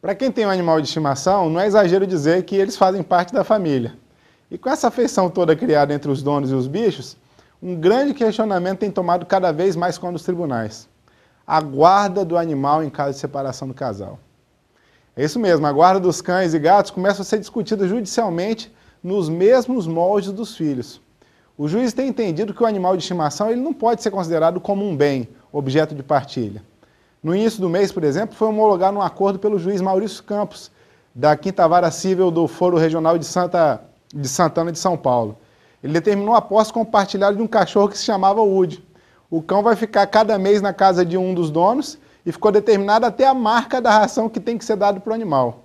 Para quem tem um animal de estimação, não é exagero dizer que eles fazem parte da família. E com essa afeição toda criada entre os donos e os bichos, um grande questionamento tem tomado cada vez mais conta dos tribunais. A guarda do animal em caso de separação do casal. É isso mesmo, a guarda dos cães e gatos começa a ser discutida judicialmente nos mesmos moldes dos filhos. O juiz tem entendido que o animal de estimação ele não pode ser considerado como um bem, objeto de partilha. No início do mês, por exemplo, foi homologado um acordo pelo juiz Maurício Campos, da Quinta Vara Cível do Foro Regional de, Santa, de Santana de São Paulo. Ele determinou a posse compartilhada de um cachorro que se chamava Woody. O cão vai ficar cada mês na casa de um dos donos e ficou determinada até a marca da ração que tem que ser dado para o animal.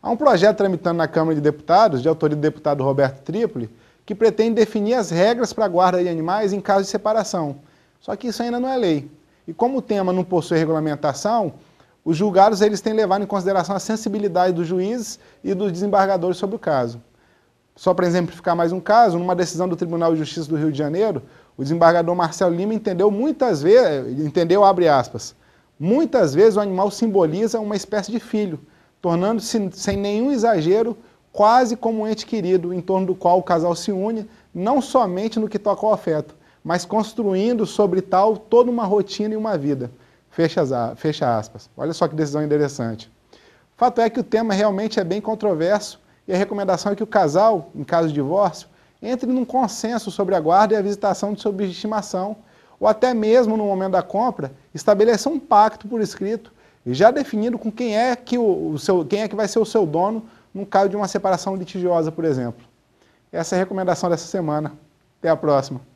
Há um projeto tramitando na Câmara de Deputados, de autoria do deputado Roberto Tripoli, que pretende definir as regras para a guarda de animais em caso de separação. Só que isso ainda não é lei. E como o tema não possui regulamentação, os julgados eles têm levado em consideração a sensibilidade dos juízes e dos desembargadores sobre o caso. Só para exemplificar mais um caso, numa decisão do Tribunal de Justiça do Rio de Janeiro, o desembargador Marcelo Lima entendeu muitas vezes, entendeu, abre aspas, muitas vezes o animal simboliza uma espécie de filho, tornando-se, sem nenhum exagero, quase como um ente querido, em torno do qual o casal se une, não somente no que toca ao afeto, mas construindo sobre tal toda uma rotina e uma vida. Fecha, as, fecha aspas. Olha só que decisão interessante. Fato é que o tema realmente é bem controverso e a recomendação é que o casal, em caso de divórcio, entre num consenso sobre a guarda e a visitação de seu bicho de estimação, ou até mesmo no momento da compra, estabeleça um pacto por escrito, já definindo com quem é que o seu, quem é que vai ser o seu dono no caso de uma separação litigiosa, por exemplo. Essa é a recomendação dessa semana. Até a próxima.